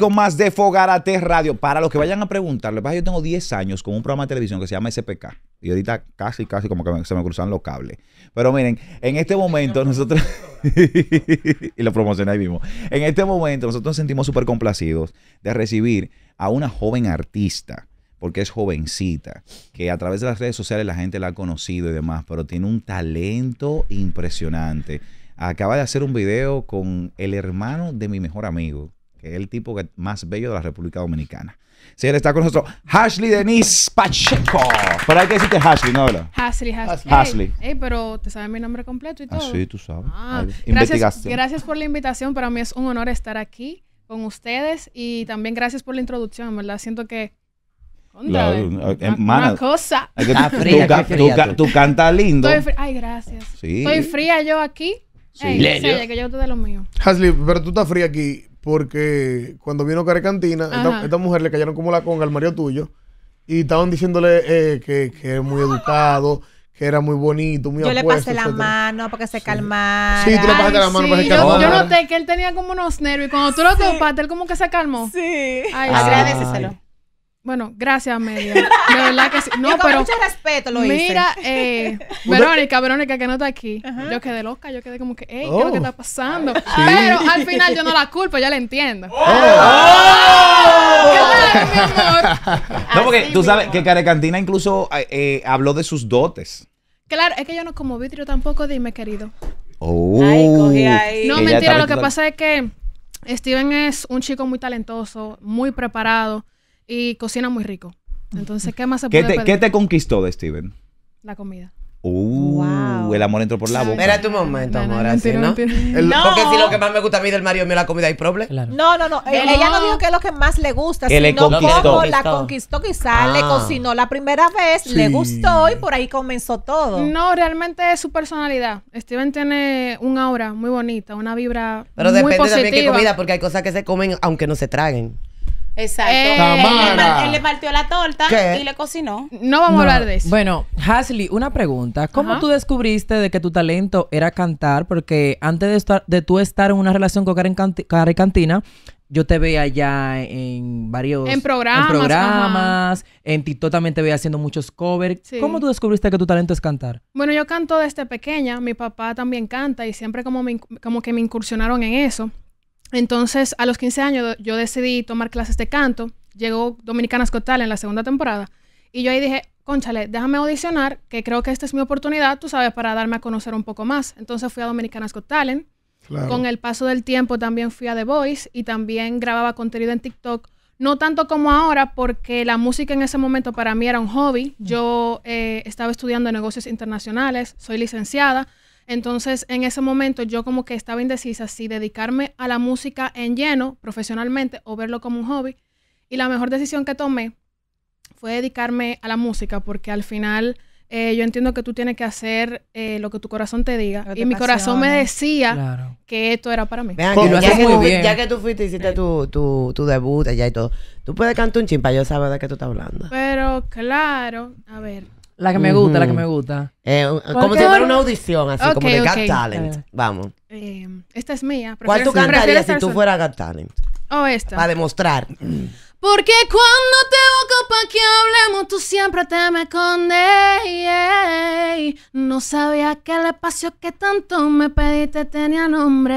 con más de Fogarate Radio. Para los que vayan a preguntarle, yo tengo 10 años con un programa de televisión que se llama SPK. Y ahorita casi, casi como que se me cruzan los cables. Pero miren, en este momento nosotros... y lo promocioné ahí mismo. En este momento nosotros nos sentimos súper complacidos de recibir a una joven artista porque es jovencita, que a través de las redes sociales la gente la ha conocido y demás, pero tiene un talento impresionante. Acaba de hacer un video con el hermano de mi mejor amigo es el tipo más bello de la República Dominicana. ...si él está con nosotros. Ashley Denise Pacheco. ...pero hay que decirte Ashley, ¿no? ¿verdad? Ashley, Ashley. Ashley. pero te sabes mi nombre completo y ah, todo. Ah, sí, tú sabes. Ah, gracias, gracias por la invitación. Para mí es un honor estar aquí con ustedes y también gracias por la introducción, ¿verdad? Siento que la, una, eh, eh, una, cosa. Ah, tú, fría, cantas lindo. Ay, gracias. Sí. Estoy fría yo aquí. Sí. que yo te dé lo mío. Hasley, pero tú estás fría aquí porque cuando vino Carecantina, esta, mujer le cayeron como la conga al marido tuyo y estaban diciéndole eh, que, que es muy educado, que era muy bonito, muy Yo le pasé la mano para que se calmara. Sí, tú le pasaste la mano para que se calmara. Yo, noté que él tenía como unos nervios. Cuando tú lo sí. él como que se calmó. Sí. Ay, Agradeceselo. Bueno, gracias, media. De verdad que No, yo con pero. Mucho respeto lo hice. Mira, eh, Verónica, Verónica que no está aquí. Yo quedé loca, yo quedé como que, hey, ¿qué es lo que oh. está pasando? Pero al final yo no la culpo, ya la entiendo. Oh. Oh. mi amor. No, porque tú sabes que Carecantina incluso eh, eh, habló de sus dotes. Claro, es que yo no como vitrio tampoco, dime, querido. Ay, ahí. No, mentira, lo que pasa es que Steven es un chico muy talentoso, muy preparado y cocina muy rico. Entonces, ¿qué más se puede ¿Qué ¿Qué te conquistó de Steven? La comida. Uh, el amor entró por la boca. Espérate tu momento, amor, así, ¿no? Porque si lo que más me gusta a mí del Mario es la comida y problema. No, no, no. ella no dijo que es lo que más le gusta, que sino cómo la conquistó. Quizás le ah. cocinó la primera vez, le gustó y por ahí comenzó todo. No, realmente es su personalidad. Steven tiene un aura muy bonita, una vibra Pero depende también de qué comida, porque hay cosas que se comen aunque no se traguen. Exacto. Eh, él, le partió la torta y le cocinó. No vamos a hablar de eso. Bueno, Hasley, una pregunta. ¿Cómo tú descubriste de que tu talento era cantar? Porque antes de, estar, de tú estar en una relación con Karen, Cantina, yo te veía ya en varios... En programas. En programas. En TikTok también te veía haciendo muchos covers. ¿Cómo tú descubriste que tu talento es cantar? Bueno, yo canto desde pequeña. Mi papá también canta y siempre como, me, como que me incursionaron en eso. Entonces, a los 15 años yo decidí tomar clases de canto. Llegó Dominicanas Cotal en la segunda temporada. Y yo ahí dije, conchale, déjame audicionar, que creo que esta es mi oportunidad, tú sabes, para darme a conocer un poco más. Entonces fui a Dominicanas Got ¿eh? Con el paso del tiempo también fui a The Voice y también grababa contenido en TikTok. No tanto como ahora, porque la música en ese momento para mí era un hobby. Mm. Yo eh, estaba estudiando negocios internacionales, soy licenciada. Entonces, en ese momento yo como que estaba indecisa si dedicarme a la música en lleno profesionalmente o verlo como un hobby. Y la mejor decisión que tomé fue dedicarme a la música porque al final... Eh, yo entiendo que tú tienes que hacer eh, lo que tu corazón te diga. y mi corazón me decía que esto era para mí. ya, que tú, fuiste hiciste tu, debut allá y todo, tú puedes cantar un chimpa, yo sabes de qué tú estás hablando. Pero claro, a ver. La que me gusta, la que me gusta. Eh, como si fuera una audición, así como de Talent. Vamos. Eh, esta es mía. ¿Cuál tú cantarías si tú fueras Got Talent? O oh, esta. Para demostrar. Porque cuando te busco para que hablemos, tú siempre te me escondes. No sabía que el espacio que tanto me pediste tenía nombre.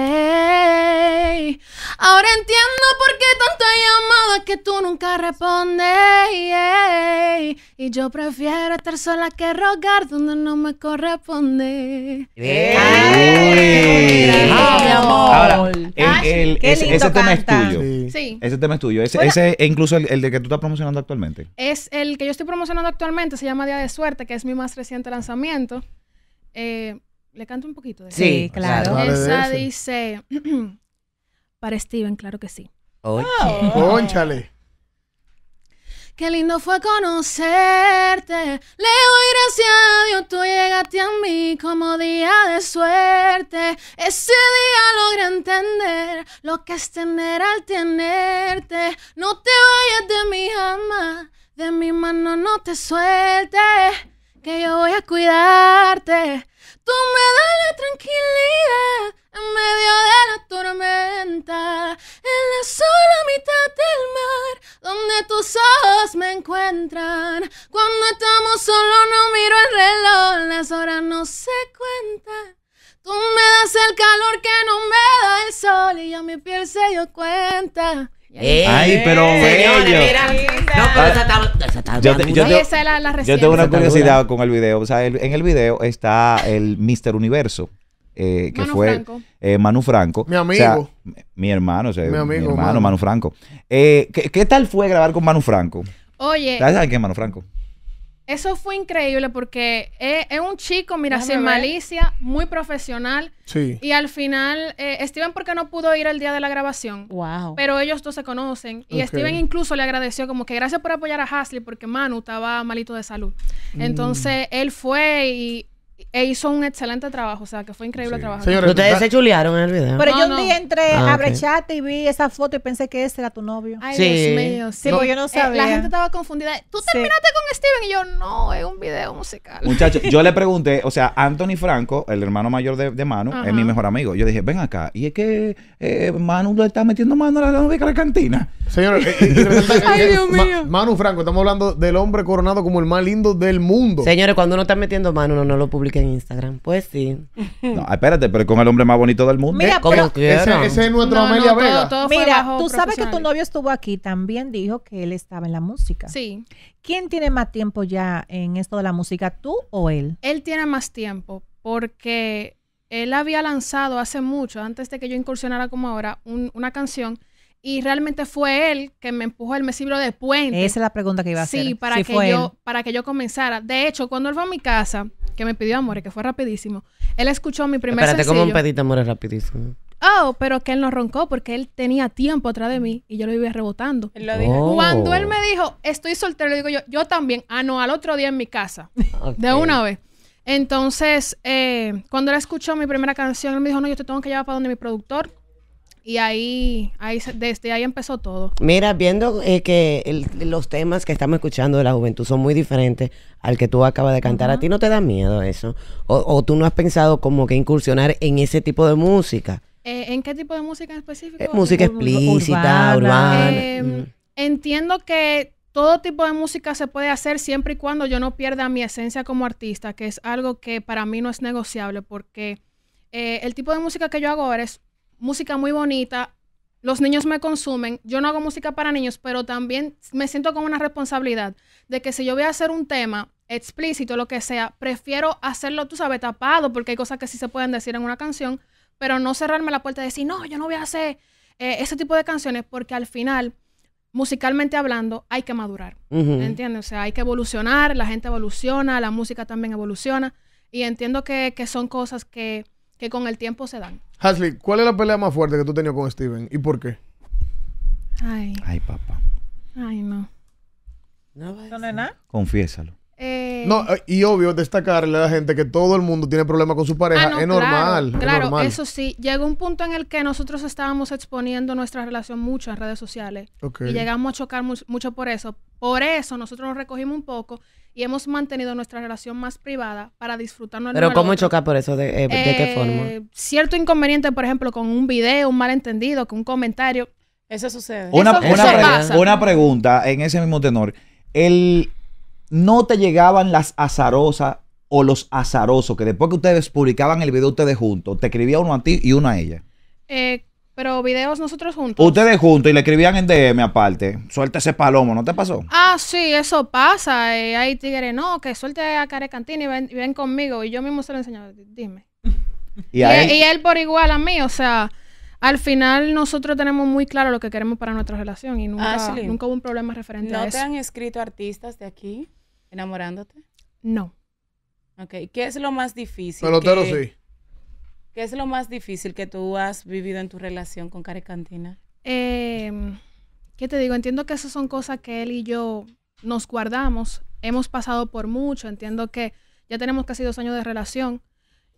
Ahora entiendo por qué tantas llamadas que tú nunca respondes yo prefiero estar sola que rogar donde no me corresponde. Ay, amor. Ahora, ese, tema es tuyo. Sí. Ese tema es tuyo. Ese, incluso el, de que tú estás promocionando actualmente. Es el que yo estoy promocionando actualmente, se llama Día de Suerte, que es mi más reciente lanzamiento. Eh, le canto un poquito. De sí, claro. Esa dice, para Steven, claro que sí. Oh. Qué lindo fue conocerte. Le doy gracias a Dios, tú llegaste a mí como día de suerte. Ese día logré entender lo que es tener al tenerte. No te vayas de mi alma de mi mano no te sueltes, que yo voy a cuidarte. Tú me das la tranquilidad en medio de la tormenta, en la sola mitad del mar, donde tus ojos me encuentran. Cuando estamos solos no miro el reloj, las horas no se cuentan. Tú me das el calor que no me da el sol y a mi piel se dio cuenta. Ay, pero No, pero yo, yo tengo una curiosidad con el video. O sea, en el video está el Mister Universo. Eh, que fue eh, Manu Franco. Mi amigo. mi hermano, o mi, hermano, Manu, Franco. Eh, ¿qué, tal fue grabar con Manu Franco? Oye. ¿Sabes quién es Manu Franco? Eso fue increíble porque e, es, un chico, mira, sin malicia, muy profesional. Sí. Y al final, eh, Steven, porque no pudo ir al día de la grabación. Wow. Pero ellos dos se conocen. Y Steven incluso le agradeció, como que gracias por apoyar a Hasley, porque Manu estaba malito de salud. Mm. Entonces, él fue y e hizo un excelente trabajo, o sea, que fue increíble el trabajo. ustedes se chulearon en el video. Pero yo un día entré, ah, abrechaste y vi esa foto y pensé que ese era tu novio. Ay, sí. Dios mío. Sí, yo no eh, sabía. la gente estaba confundida. ¿Tú terminaste con Steven? Y yo, no, es un video musical. Muchachos, yo le pregunté, o sea, Anthony Franco, el hermano mayor de, Manu, es mi mejor amigo. Yo dije, ven acá. Y es que eh, Manu lo está metiendo mano a la novia la cantina. Señores, eh, Ay, Dios mío. Manu Franco, estamos hablando del hombre coronado como el más lindo del mundo. Señores, cuando uno está metiendo mano, uno no lo publica que en Instagram. Pues sí. No, espérate, pero con el hombre más bonito del mundo. Mira, ese, ese, es nuestro Amelia Mira, tú sabes que tu novio estuvo aquí, también dijo que él estaba en la música. Sí. ¿Quién tiene más tiempo ya en esto de la música, tú o él? Él tiene más tiempo porque él había lanzado hace mucho, antes de que yo incursionara como ahora, una canción y realmente fue él que me empujó el mesibro de puente. Esa es la pregunta que iba a hacer. Sí, para, que, yo, para que yo comenzara. De hecho, cuando él fue a mi casa, que me pidió amores, que fue rapidísimo, él escuchó mi primera canción Espérate, un ¿cómo pediste amores rapidísimo? Oh, pero que él no roncó porque él tenía tiempo atrás de mí y yo lo iba rebotando. lo oh. Cuando él me dijo, estoy soltero, le digo yo, yo también. Ah, no, al otro día en mi casa. De una vez. Entonces, eh, cuando él escuchó mi primera canción, él me dijo, no, yo te tengo que llevar para donde mi productor y ahí, ahí desde ahí empezó todo. Mira, viendo eh, que los temas que estamos escuchando de la juventud son muy diferentes al que tú acabas de cantar, ¿a ti no te da miedo eso? O, tú no has pensado como que incursionar en ese tipo de música? Eh, ¿En qué tipo de música en específico? Eh, música explícita, urbana. Em, entiendo que todo tipo de música se puede hacer siempre y cuando yo no pierda mi esencia como artista, que es algo que para mí no es negociable, porque el tipo de música que yo hago ahora es música muy bonita, los niños me consumen, yo no hago música para niños, pero también me siento con una responsabilidad de que si yo voy a hacer un tema explícito, lo que sea, prefiero hacerlo, tú sabes, tapado, porque hay cosas que sí se pueden decir en una canción, pero no cerrarme la puerta y decir, no, yo no voy a hacer eh, ese tipo de canciones, porque al final, musicalmente hablando, hay que madurar, ¿Me ¿entiendes? O sea, hay que evolucionar, la gente evoluciona, la música también evoluciona, y entiendo que, que son cosas que, que con el tiempo se dan. Hasley, ¿cuál es la pelea más fuerte que tú tenías con Steven y por qué? Ay. Ay, papá. Ay, no. No, no, no, Confiésalo. No, y obvio destacarle a la gente que todo el mundo tiene problemas con su pareja. Ah, es normal. Claro, eso sí. Llegó un punto en el que nosotros estábamos exponiendo nuestra relación mucho en redes sociales. Y llegamos a chocar mucho por eso. Por eso nosotros nos recogimos un poco y hemos mantenido nuestra relación más privada para disfrutarnos. Pero ¿cómo chocar por eso? ¿De, eh, qué eh, forma? Cierto inconveniente, por ejemplo, con un video, un malentendido, con un comentario. Eso sucede. Una, una, una pregunta en ese mismo tenor. El, no te llegaban las azarosas o los azarosos, que después que ustedes publicaban el video ustedes juntos, te escribía uno a ti y uno a ella. Eh, pero videos nosotros juntos. Ustedes juntos y le escribían en DM aparte. Suelta ese palomo, ¿no te pasó? Ah, sí, eso pasa. ahí eh, hay no, que suelte a Carecantini y ven, conmigo. Y yo mismo se lo enseñaba, dime. E, ¿Y, él? por igual a mí, o sea, al final nosotros tenemos muy claro lo que queremos para nuestra relación y nunca, ah, nunca hubo un problema referente a eso. ¿No te han escrito artistas de aquí? ¿Enamorándote? No. ¿qué es lo más difícil? Pelotero sí. ¿Qué es lo más difícil que tú has vivido en tu relación con Carecantina? Eh, em, ¿Qué te digo? Entiendo que esas son cosas que él y yo nos guardamos. Hemos pasado por mucho. Entiendo que ya tenemos casi dos años de relación.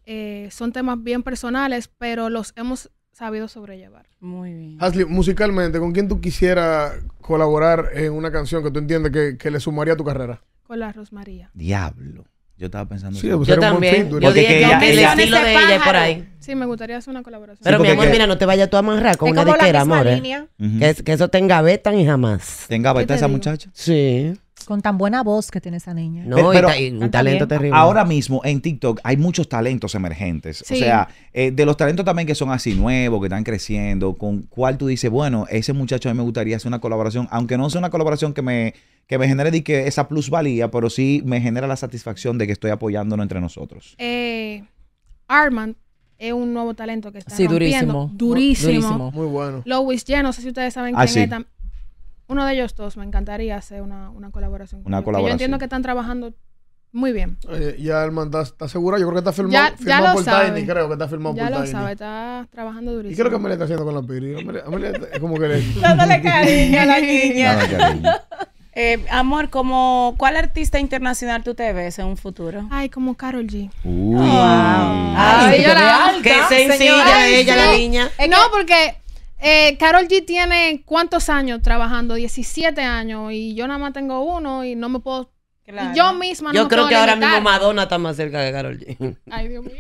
Eh, son temas bien personales, pero los hemos sabido sobrellevar. Muy bien. Hasli, musicalmente, ¿con quién tú quisieras colaborar en una canción que tú entiendes que le sumaría a tu carrera? O la Rosmaría. Diablo. Yo estaba pensando. Sí, pues yo también. Yo dije que ella, el estilo de ella es por ahí. Sí, me gustaría hacer una colaboración. Pero mi amor, mira, no te vayas tú a amarrar con una disquera, amor. era que, eso tenga beta y jamás. Tenga beta esa muchacha? Sí. Con tan buena voz que tiene esa niña. No, pero, un talento terrible. Ahora mismo en TikTok hay muchos talentos emergentes. O sea, eh, de los talentos también que son así nuevos, que están creciendo, con cuál tú dices, bueno, ese muchacho a mí me gustaría hacer una colaboración, aunque no sea una colaboración que me que me genere de que esa plusvalía, pero sí me genera la satisfacción de que estoy apoyándonos entre nosotros. Eh, Armand es un nuevo talento que está sí, Durísimo, durísimo. durísimo. Muy bueno. Lois Jen, no sé si ustedes saben ah, quién es. Uno de ellos dos, me encantaría hacer una, una colaboración. Una colaboración. Yo entiendo que están trabajando muy bien. Eh, ya Armand está, segura, yo creo que está firmado, ya, firmado por Tiny, creo que está firmado ya por Tiny. Ya lo sabe, está trabajando durísimo. Y creo que Amelia está haciendo con la Piri. Amelia, Amelia como que le... Dándole cariño a la niña. Dándole cariño. Eh, amor, como ¿cuál artista internacional tú te ves en un futuro? Ay, como Carol G. Oh, wow. Ah, Ay, qué sencilla ella, la niña. no, porque Carol eh, G tiene cuántos años trabajando, 17 años, y yo nada más tengo uno y no me puedo Yo misma no Yo creo que ahora mismo Madonna está más cerca de Carol G. Ay, Dios mío.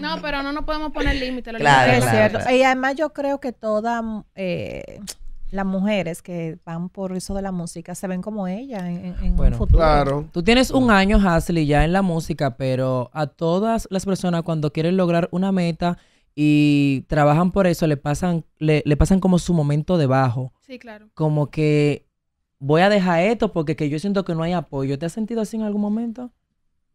No, pero no nos podemos poner límites. Claro, es cierto. Y además yo creo que toda eh, las mujeres que van por eso de la música se ven como ella en, un futuro. Tú tienes un año, Hasley, ya en la música, pero a todas las personas cuando quieren lograr una meta y trabajan por eso, le pasan, le, pasan como su momento debajo. Sí, claro. Como que voy a dejar esto porque yo siento que no hay apoyo. ¿Te has sentido así en algún momento?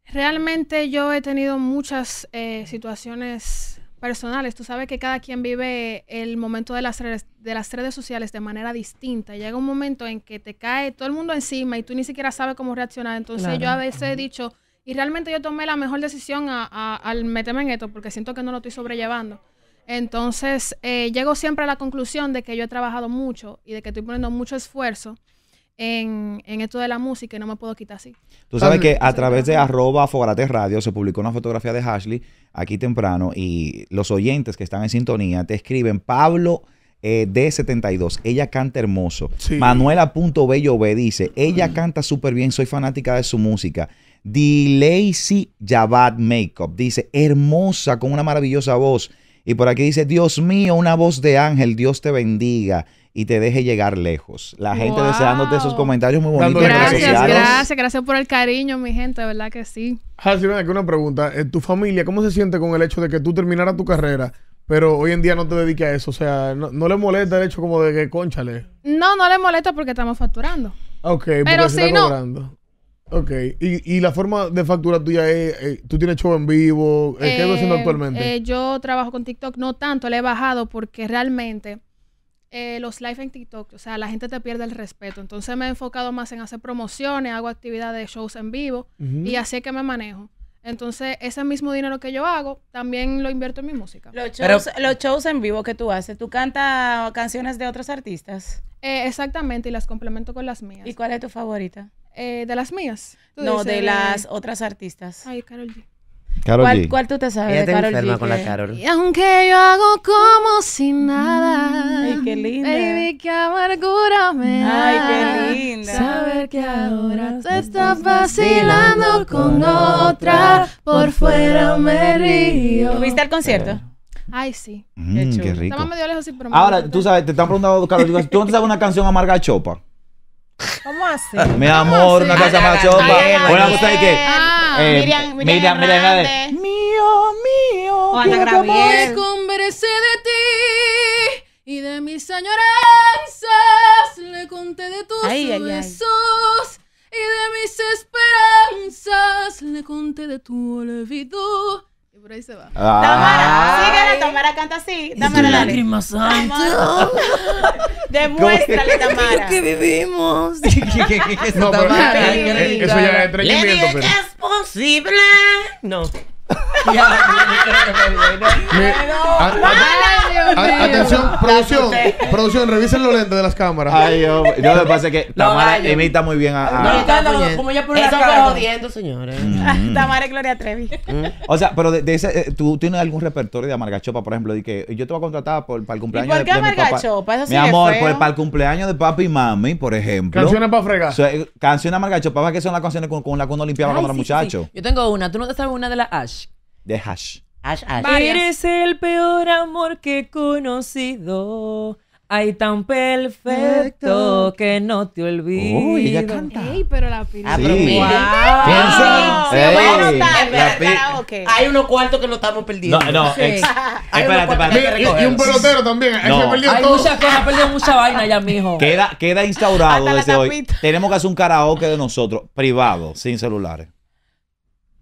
Realmente yo he tenido muchas eh, situaciones personales. Tú sabes que cada quien vive el momento de las redes, de las redes sociales de manera distinta. Llega un momento en que te cae todo el mundo encima y tú ni siquiera sabes cómo reaccionar. Entonces yo a veces he dicho, y realmente yo tomé la mejor decisión al meterme en esto porque siento que no lo estoy sobrellevando. Entonces eh, llego siempre a la conclusión de que yo he trabajado mucho y de que estoy poniendo mucho esfuerzo en, esto de la música no me puedo quitar así. Tú sabes que a través de arroba Fogarate Radio se publicó una fotografía de Ashley aquí temprano y los oyentes que están en sintonía te escriben Pablo eh, D72, ella canta hermoso. Sí. punto dice, ella canta súper bien, soy fanática de su música. Lazy Javad Makeup dice, hermosa, con una maravillosa voz. Y por aquí dice, Dios mío, una voz de ángel, Dios te bendiga y te deje llegar lejos. La gente deseándote esos comentarios muy bonitos. Gracias, gracias, gracias por el cariño, mi gente, de verdad que sí. Hasil, ah, aquí una pregunta. Eh, ¿Tu familia cómo se siente con el hecho de que tú terminaras tu carrera, pero hoy en día no te dediques a eso? O sea, ¿no, le molesta el hecho como de que, conchale? No, no le molesta porque estamos facturando. Ok, pero si sí, no, Ok, y, la forma de factura tuya es, eh, tú tienes show en vivo, eh, ¿qué estás haciendo eh, actualmente? yo trabajo con TikTok, no tanto, le he bajado porque realmente los live en TikTok, o sea, la gente te pierde el respeto, entonces me he enfocado más en hacer promociones, hago actividades de shows en vivo y así es que me manejo. Entonces, ese mismo dinero que yo hago, también lo invierto en mi música. Los shows, los shows en vivo que tú haces, ¿tú cantas canciones de otros artistas? exactamente, y las complemento con las mías. ¿Y cuál es tu favorita? Eh, ¿De las mías? No, de las otras artistas. Ay, Carol ¿Cuál, tú te sabes Ella de enferma con la Carol. Y aunque yo hago como si nada. Ay, qué linda. Baby, qué amargura me da. Ay, qué linda. Saber que ahora te estás vacilando con otra. Por fuera me río. ¿Tuviste el concierto? Ay, sí. Mm, qué, rico. medio lejos, Ahora, tú sabes, te están preguntando, Carol, ¿tú no te sabes una canción amarga chopa? ¿Cómo así? Mi amor, una cosa más chomba. la cosa de que. Miriam, Miriam, Miriam, Mío, mío. Juana Le Conversé de ti y de mis añoranzas. Le conté de tus besos y de mis esperanzas. Le conté de tu olvido. Y por ahí se va. Tamara, síguela, Tamara canta así. Tamara, lágrimas santas. Demuéstrale, Tamara. Lo que vivimos. ¿Qué, no, pero, eso ya entra en Lenny, es posible. No. Atención, producción. Producción, revisen lo lentes de las cámaras. Ay, yo. No, lo que pasa es que Tamara imita muy bien a. No como ya por Eso fue jodiendo, señores. Mm. Tamara y Gloria Trevi. Mm. O sea, pero de ese. Eh, ¿Tú tienes algún repertorio de Amargachopa, por ejemplo? De que yo te voy a contratar para el cumpleaños de ¿Por qué Amargachopa? Eso sí. Mi amor, pues, para el cumpleaños de papi y mami, por ejemplo. Canciones eh, para fregar. Canciones Amargachopa, que son las canciones con las que uno limpiaba cuando era muchachos Yo tengo una. ¿Tú no te sabes una de las Ash? de Hash. Hash, Eres el peor amor que he conocido. Ay, tan perfecto que no te olvido Uy, ella canta. pero la pila. Ah, sí. Wow. Piensa. Sí, Hay unos cuartos que no estamos perdiendo. No, no. espérate, espérate. Y, un pelotero también. No. Hay muchas cosas, perdido mucha vaina ya, mijo. Queda, queda instaurado desde hoy. Tenemos que hacer un karaoke de nosotros, privado, sin celulares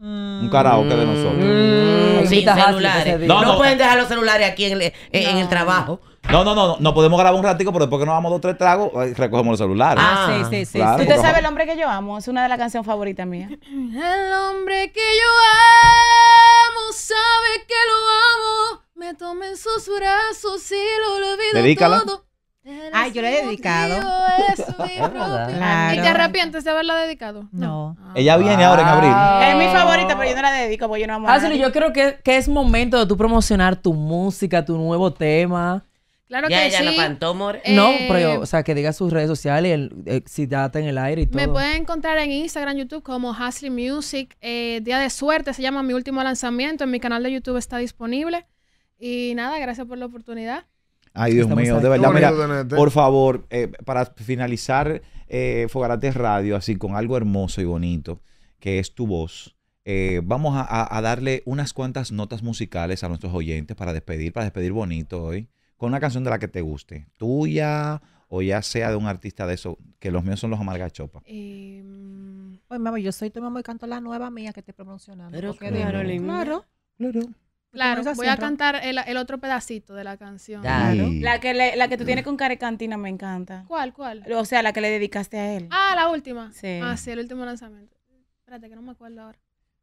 un karaoke de nosotros. Mm. Mm. celulares. No, pueden dejar los celulares aquí en, el trabajo. No, no, no, no, podemos grabar un ratico, pero después que nos damos dos tres tragos, recogemos los celulares. Ah, ah sí, sí, sí. Usted sabe el hombre que yo amo, es una de las canciones favoritas mías. El hombre que yo amo sabe que lo amo. Me en sus brazos y lo olvido Dedícala. todo. Ay, ah, yo le he dedicado. ¿Y te arrepientes de haberla dedicado? No. Ah. Ella viene ahora en abril. Ah. Es mi favorita, pero yo no la dedico porque yo no amo. yo creo que, es momento de tú promocionar tu música, tu nuevo tema. Claro que que ya la cantó, amor. Eh, no, pero yo, o sea, que diga sus redes sociales, eh, si date en el aire y todo. Me pueden encontrar en Instagram, YouTube como Hasley Music. Eh, Día de Suerte se llama mi último lanzamiento. En mi canal de YouTube está disponible. Y nada, gracias por la oportunidad. Ay, Dios mío, de verdad, mira, por favor, eh, para finalizar eh, Fogarates Radio, así con algo hermoso y bonito, que es tu voz. Eh, vamos a, darle unas cuantas notas musicales a nuestros oyentes para despedir, para despedir bonito hoy, con una canción de la que te guste, tuya o ya sea de un artista de eso, que los míos son los Amarga Chopa. Em, oye, yo soy tu mamá y canto la nueva mía que te promocionando. Pero claro, Claro. Claro, voy a cantar el, otro pedacito de la canción. La que, la que tú tienes con Carecantina me encanta. ¿Cuál, cuál? O sea, la que le dedicaste a él. Ah, la última. Sí. Ah, sí, el último lanzamiento. Espérate, que no me acuerdo ahora.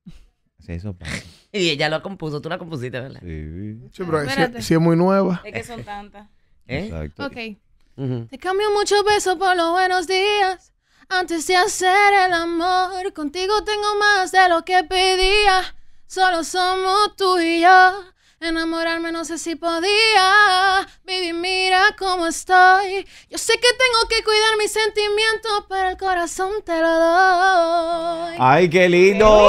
Sí, eso y ella lo compuso, tú la compusiste, ¿verdad? Sí. sí pero es muy nueva. Es que son tantas. ¿Eh? Exacto. Ok. Te cambio muchos besos por los buenos días. Antes de hacer el amor, contigo tengo más de lo que pedía. Solo somos tú y yo. Enamorarme no sé si podía. Baby, mira cómo estoy. Yo sé que tengo que cuidar mis sentimientos, pero el corazón te lo doy. ¡Ay, qué lindo!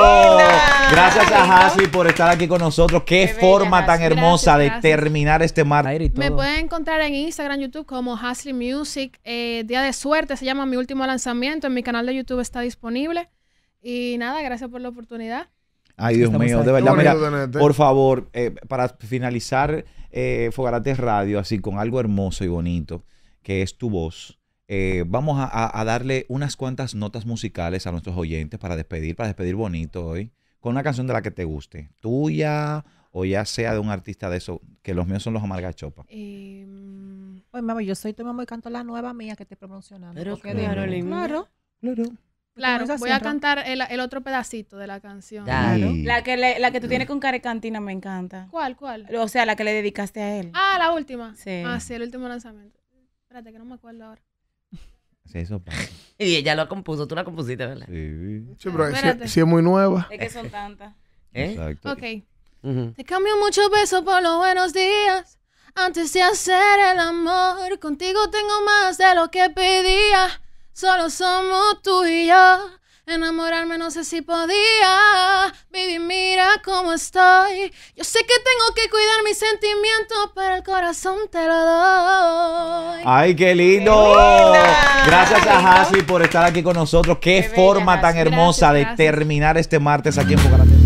Gracias a Hasley por estar aquí con nosotros. Qué, forma tan hermosa de terminar este mar. Me pueden encontrar en Instagram, YouTube como Hasley Music. Eh, Día de suerte se llama mi último lanzamiento. En mi canal de YouTube está disponible. Y nada, gracias por la oportunidad. Ay, Dios mío, de verdad. Mira, por favor, eh, para finalizar eh, Fogarate Radio, así con algo hermoso y bonito, que es tu voz. Eh, vamos a, darle unas cuantas notas musicales a nuestros oyentes para despedir, para despedir bonito hoy, con una canción de la que te guste, tuya o ya sea de un artista de eso, que los míos son los Amargachopas. Eh, mm, mami, yo soy tu mamá y canto la nueva mía que te estoy promocionando. claro. claro. Claro, voy a cantar el, el, otro pedacito de la canción. Claro. La, que la que tú mm. tienes con Carecantina me encanta. ¿Cuál, cuál? O sea, la que le dedicaste a él. Ah, la última. Sí. Ah, sí, el último lanzamiento. Espérate, que no me acuerdo ahora. Sí, eso Y ella lo compuso, tú la compusiste, ¿verdad? Sí. sí pero si, es muy nueva. Es que son tantas. ¿Eh? Exacto. Ok. Te cambio muchos besos por los buenos días. Antes de hacer el amor, contigo tengo más de lo que pedía. Solo somos tú y yo. Enamorarme no sé si podía. Baby, mira cómo estoy. Yo sé que tengo que cuidar mis sentimientos, pero el corazón te lo doy. ¡Ay, qué lindo! gracias a Hashi por estar aquí con nosotros. ¡Qué, forma tan hermosa de terminar este martes aquí en Bucaramanga!